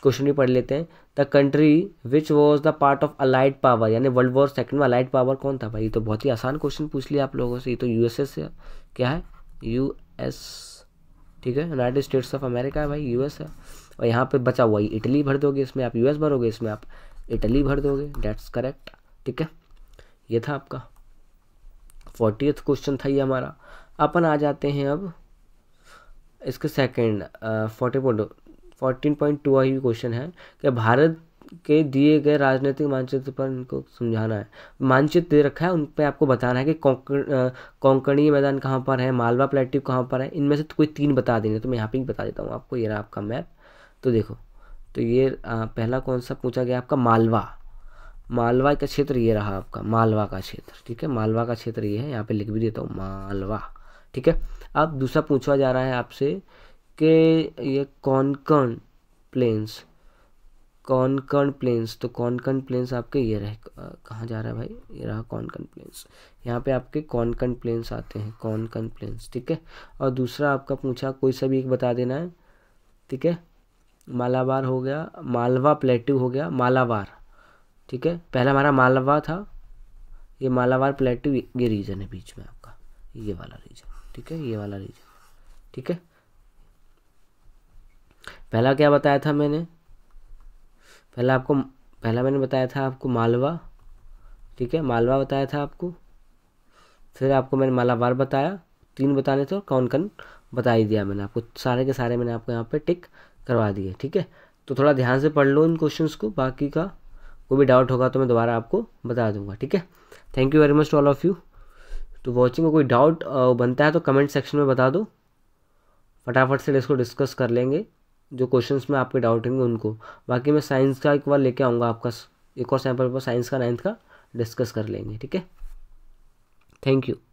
क्वेश्चन भी पढ़ लेते हैं the country which was the part of allied power यानी वर्ल्ड वॉर सेकंड में अलाइड पावर कौन था भाई ये तो बहुत ही आसान क्वेश्चन पूछ लिया आप लोगों से ये तो यूएसए से क्या है यूएस ठीक है यूनाइटेड स्टेट्स ऑफ अमेरिका है भाई यूएस है और यहाँ पर बचा हुआ इटली भर दोगे इसमें आप यूएस भरोगे इसमें आप इटली भर दोगे डेट्स करेक्ट ठीक है ये था आपका फोर्टीथ क्वेश्चन था ये हमारा अपन आ जाते हैं अब इसके second forty point fourteen point two I question है कि भारत के दिए गए राजनीतिक मानचित्र पर उनको समझाना है मानचित्र दे रखा है उन पर आपको बताना है कि कोंकणी मैदान कहाँ पर है मालवा प्लेटिव कहाँ पर है इनमें से तो कोई तीन बता देंगे तो मैं यहाँ पे ही बता देता हूँ आपको ये रहा आपका मैप तो देखो तो ये आ, पहला कौन सा पूछा गया आपका मालवा मालवा का क्षेत्र ये रहा आपका मालवा का क्षेत्र ठीक है मालवा का क्षेत्र ये है यहाँ पे लिख भी देता हूँ मालवा ठीक है अब दूसरा पूछा जा रहा है आपसे कि ये कॉनकर्न प्लेन्स कॉनकर्न प्लेन्स तो कॉनकर्न प्लेन्स आपके ये रहे कहाँ जा रहा है भाई ये रहा कॉनकर्न प्लेन्स यहाँ पे आपके कॉनकर्न प्लेन्स आते हैं कॉनकर्न प्लेन्स ठीक है और दूसरा आपका पूछा कोई सा भी एक बता देना है ठीक है मालाबार हो गया मालवा प्लेट्यू हो गया मालाबार ठीक है पहला हमारा मालवा था ये मालाबार प्लेट्यू ये रीजन है बीच में आपका ये वाला रीजन ठीक है ये वाला रीजन ठीक है पहला क्या बताया था मैंने पहला आपको पहला मैंने बताया था आपको मालवा ठीक है मालवा बताया था आपको फिर आपको मैंने मालाबार बताया तीन बताने थे और कौन कौन बता ही दिया मैंने आपको सारे के सारे मैंने आपको यहाँ पे टिक करवा दिए ठीक है तो थोड़ा ध्यान से पढ़ लो इन क्वेश्चंस को बाकी का कोई भी डाउट होगा तो मैं दोबारा आपको बता दूंगा ठीक है thank you very much to all of you तो वॉचिंग में कोई डाउट बनता है तो कमेंट सेक्शन में बता दो फटाफट से इसको डिस्कस कर लेंगे जो क्वेश्चंस में आपके डाउट होंगे उनको बाकी मैं साइंस का एक बार लेके आऊँगा आपका एक और सैम्पल पर साइंस का नाइन्थ का डिस्कस कर लेंगे ठीक है थैंक यू